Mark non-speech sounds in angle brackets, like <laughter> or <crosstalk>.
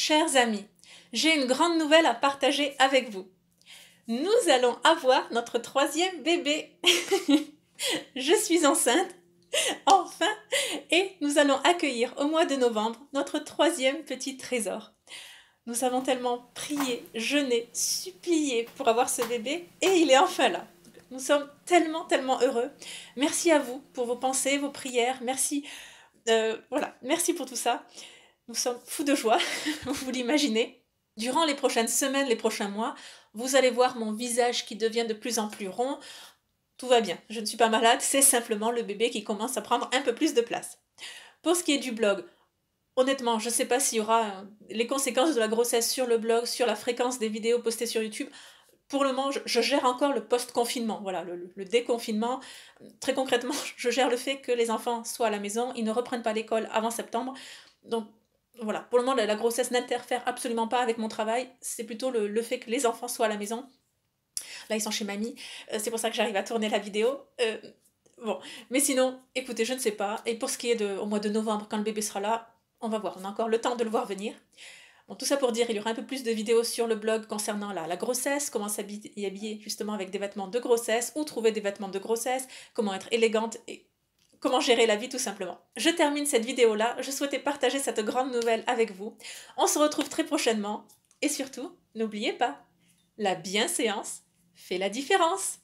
Chers amis, j'ai une grande nouvelle à partager avec vous. Nous allons avoir notre troisième bébé. <laughs> Je suis enceinte, enfin, et nous allons accueillir au mois de novembre notre troisième petit trésor. Nous avons tellement prié, jeûné, supplié pour avoir ce bébé et il est enfin là. Nous sommes tellement, tellement heureux. Merci à vous pour vos pensées, vos prières. Merci, euh, voilà, merci pour tout ça. Nous sommes fous de joie, <laughs> vous l'imaginez. Durant les prochaines semaines, les prochains mois, vous allez voir mon visage qui devient de plus en plus rond. Tout va bien, je ne suis pas malade, c'est simplement le bébé qui commence à prendre un peu plus de place. Pour ce qui est du blog, honnêtement, je ne sais pas s'il y aura euh, les conséquences de la grossesse sur le blog, sur la fréquence des vidéos postées sur YouTube. Pour le moment, je, gère encore le post-confinement, voilà, le, le, déconfinement. Très concrètement, <laughs> je gère le fait que les enfants soient à la maison, ils ne reprennent pas l'école avant septembre. Donc voilà, pour le moment, la, grossesse n'interfère absolument pas avec mon travail. C'est plutôt le, fait que les enfants soient à la maison. Là, ils sont chez mamie. Euh, c'est pour ça que j'arrive à tourner la vidéo. Euh, bon, mais sinon, écoutez, je ne sais pas. Et pour ce qui est de, au mois de novembre, quand le bébé sera là, on va voir. On a encore le temps de le voir venir. Bon, tout ça pour dire, il y aura un peu plus de vidéos sur le blog concernant la, la grossesse, comment s'habiller justement avec des vêtements de grossesse, où trouver des vêtements de grossesse, comment être élégante et comment gérer la vie tout simplement. Je termine cette vidéo-là, je souhaitais partager cette grande nouvelle avec vous. On se retrouve très prochainement et surtout, n'oubliez pas, la bienséance fait la différence.